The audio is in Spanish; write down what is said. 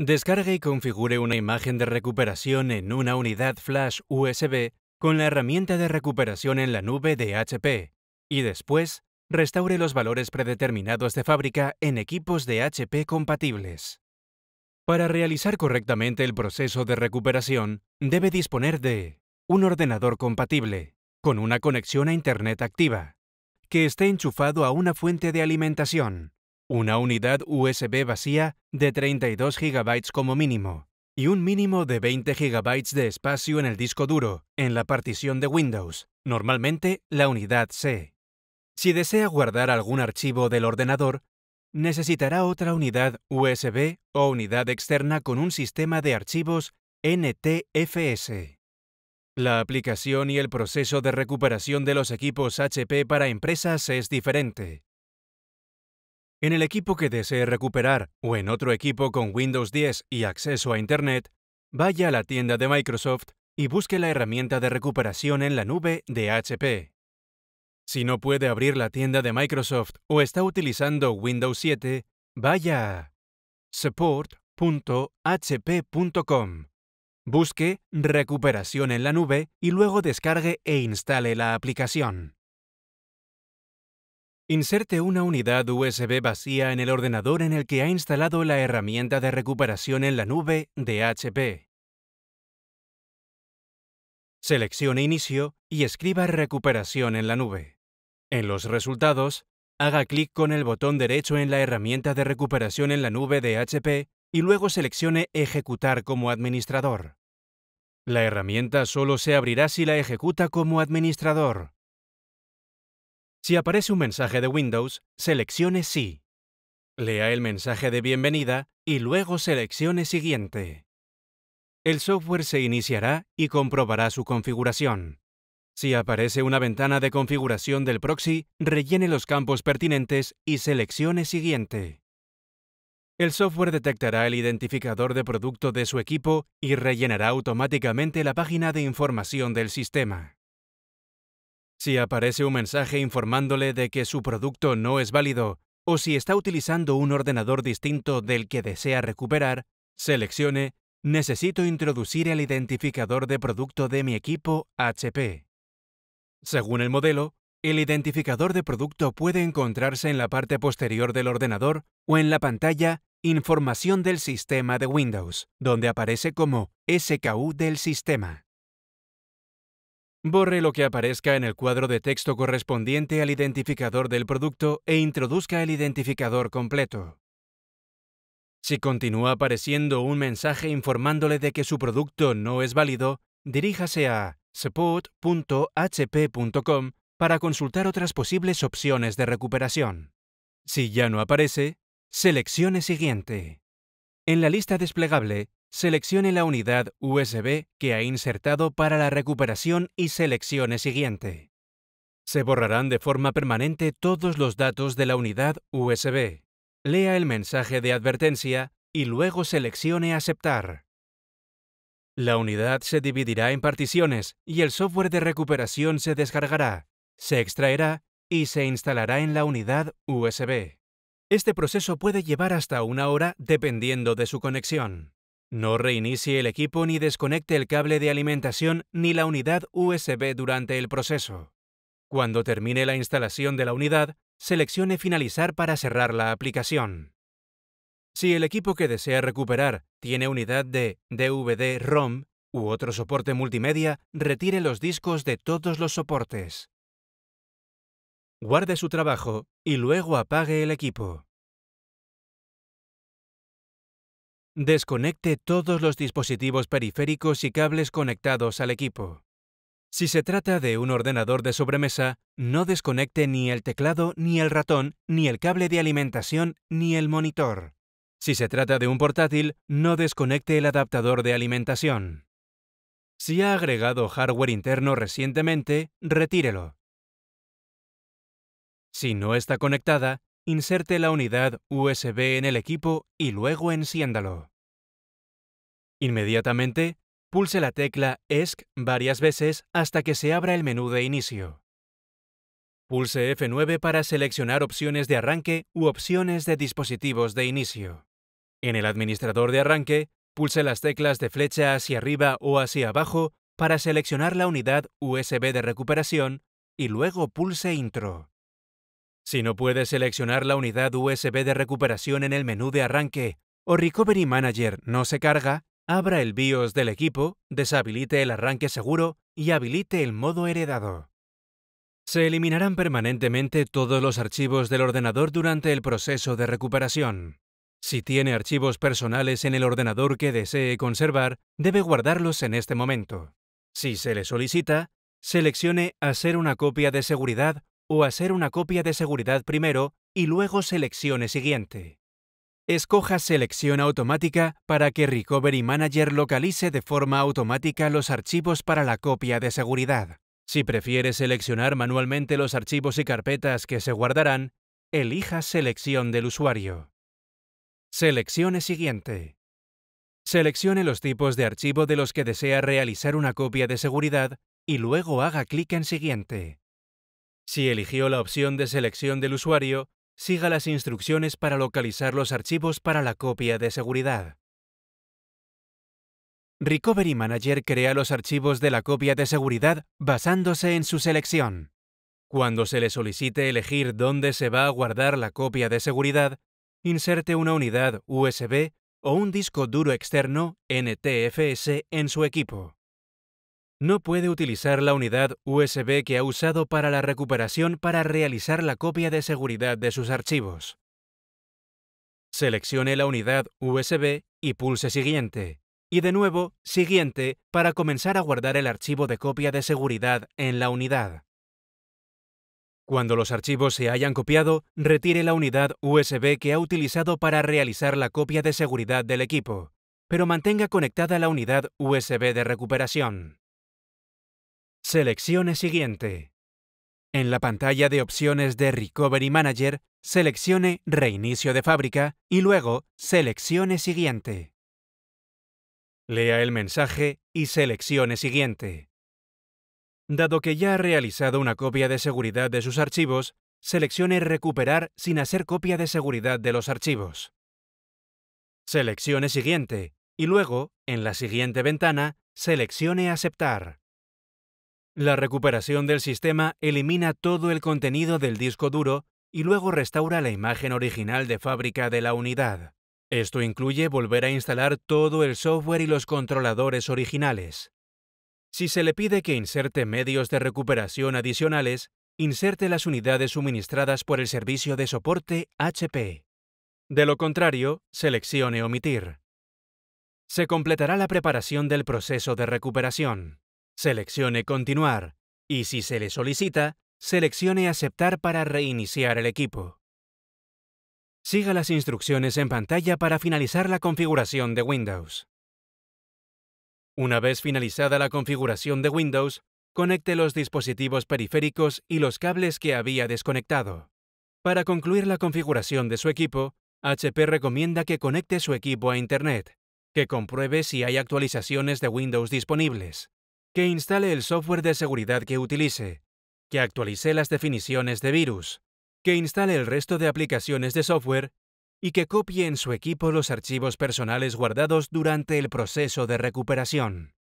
Descargue y configure una imagen de recuperación en una unidad flash USB con la herramienta de recuperación en la nube de HP y después restaure los valores predeterminados de fábrica en equipos de HP compatibles. Para realizar correctamente el proceso de recuperación, debe disponer de un ordenador compatible, con una conexión a Internet activa, que esté enchufado a una fuente de alimentación, una unidad USB vacía de 32 GB como mínimo y un mínimo de 20 GB de espacio en el disco duro, en la partición de Windows, normalmente la unidad C. Si desea guardar algún archivo del ordenador, necesitará otra unidad USB o unidad externa con un sistema de archivos NTFS. La aplicación y el proceso de recuperación de los equipos HP para empresas es diferente. En el equipo que desee recuperar o en otro equipo con Windows 10 y acceso a Internet, vaya a la tienda de Microsoft y busque la herramienta de recuperación en la nube de HP. Si no puede abrir la tienda de Microsoft o está utilizando Windows 7, vaya a support.hp.com. Busque Recuperación en la nube y luego descargue e instale la aplicación. Inserte una unidad USB vacía en el ordenador en el que ha instalado la herramienta de recuperación en la nube de HP. Seleccione Inicio y escriba Recuperación en la nube. En los resultados, haga clic con el botón derecho en la herramienta de recuperación en la nube de HP y luego seleccione Ejecutar como administrador. La herramienta solo se abrirá si la ejecuta como administrador. Si aparece un mensaje de Windows, seleccione Sí. Lea el mensaje de bienvenida y luego seleccione Siguiente. El software se iniciará y comprobará su configuración. Si aparece una ventana de configuración del proxy, rellene los campos pertinentes y seleccione Siguiente. El software detectará el identificador de producto de su equipo y rellenará automáticamente la página de información del sistema. Si aparece un mensaje informándole de que su producto no es válido o si está utilizando un ordenador distinto del que desea recuperar, seleccione Necesito introducir el identificador de producto de mi equipo HP. Según el modelo, el identificador de producto puede encontrarse en la parte posterior del ordenador o en la pantalla Información del sistema de Windows, donde aparece como SKU del sistema. Borre lo que aparezca en el cuadro de texto correspondiente al identificador del producto e introduzca el identificador completo. Si continúa apareciendo un mensaje informándole de que su producto no es válido, diríjase a support.hp.com para consultar otras posibles opciones de recuperación. Si ya no aparece, seleccione Siguiente. En la lista desplegable, Seleccione la unidad USB que ha insertado para la recuperación y seleccione siguiente. Se borrarán de forma permanente todos los datos de la unidad USB. Lea el mensaje de advertencia y luego seleccione Aceptar. La unidad se dividirá en particiones y el software de recuperación se descargará, se extraerá y se instalará en la unidad USB. Este proceso puede llevar hasta una hora dependiendo de su conexión. No reinicie el equipo ni desconecte el cable de alimentación ni la unidad USB durante el proceso. Cuando termine la instalación de la unidad, seleccione Finalizar para cerrar la aplicación. Si el equipo que desea recuperar tiene unidad de DVD-ROM u otro soporte multimedia, retire los discos de todos los soportes. Guarde su trabajo y luego apague el equipo. Desconecte todos los dispositivos periféricos y cables conectados al equipo. Si se trata de un ordenador de sobremesa, no desconecte ni el teclado, ni el ratón, ni el cable de alimentación, ni el monitor. Si se trata de un portátil, no desconecte el adaptador de alimentación. Si ha agregado hardware interno recientemente, retírelo. Si no está conectada, Inserte la unidad USB en el equipo y luego enciéndalo. Inmediatamente, pulse la tecla ESC varias veces hasta que se abra el menú de inicio. Pulse F9 para seleccionar opciones de arranque u opciones de dispositivos de inicio. En el administrador de arranque, pulse las teclas de flecha hacia arriba o hacia abajo para seleccionar la unidad USB de recuperación y luego pulse Intro. Si no puede seleccionar la unidad USB de recuperación en el menú de arranque o Recovery Manager no se carga, abra el BIOS del equipo, deshabilite el arranque seguro y habilite el modo heredado. Se eliminarán permanentemente todos los archivos del ordenador durante el proceso de recuperación. Si tiene archivos personales en el ordenador que desee conservar, debe guardarlos en este momento. Si se le solicita, seleccione Hacer una copia de seguridad o hacer una copia de seguridad primero y luego seleccione siguiente. Escoja selección automática para que Recovery Manager localice de forma automática los archivos para la copia de seguridad. Si prefiere seleccionar manualmente los archivos y carpetas que se guardarán, elija Selección del usuario. Seleccione Siguiente. Seleccione los tipos de archivo de los que desea realizar una copia de seguridad y luego haga clic en Siguiente. Si eligió la opción de selección del usuario, siga las instrucciones para localizar los archivos para la copia de seguridad. Recovery Manager crea los archivos de la copia de seguridad basándose en su selección. Cuando se le solicite elegir dónde se va a guardar la copia de seguridad, inserte una unidad USB o un disco duro externo NTFS en su equipo no puede utilizar la unidad USB que ha usado para la recuperación para realizar la copia de seguridad de sus archivos. Seleccione la unidad USB y pulse Siguiente. Y de nuevo, Siguiente para comenzar a guardar el archivo de copia de seguridad en la unidad. Cuando los archivos se hayan copiado, retire la unidad USB que ha utilizado para realizar la copia de seguridad del equipo, pero mantenga conectada la unidad USB de recuperación. Seleccione siguiente. En la pantalla de opciones de Recovery Manager, seleccione Reinicio de fábrica y luego seleccione siguiente. Lea el mensaje y seleccione siguiente. Dado que ya ha realizado una copia de seguridad de sus archivos, seleccione Recuperar sin hacer copia de seguridad de los archivos. Seleccione Siguiente y luego, en la siguiente ventana, seleccione Aceptar. La recuperación del sistema elimina todo el contenido del disco duro y luego restaura la imagen original de fábrica de la unidad. Esto incluye volver a instalar todo el software y los controladores originales. Si se le pide que inserte medios de recuperación adicionales, inserte las unidades suministradas por el servicio de soporte HP. De lo contrario, seleccione Omitir. Se completará la preparación del proceso de recuperación. Seleccione Continuar y si se le solicita, seleccione Aceptar para reiniciar el equipo. Siga las instrucciones en pantalla para finalizar la configuración de Windows. Una vez finalizada la configuración de Windows, conecte los dispositivos periféricos y los cables que había desconectado. Para concluir la configuración de su equipo, HP recomienda que conecte su equipo a Internet, que compruebe si hay actualizaciones de Windows disponibles, que instale el software de seguridad que utilice, que actualice las definiciones de virus, que instale el resto de aplicaciones de software y que copie en su equipo los archivos personales guardados durante el proceso de recuperación.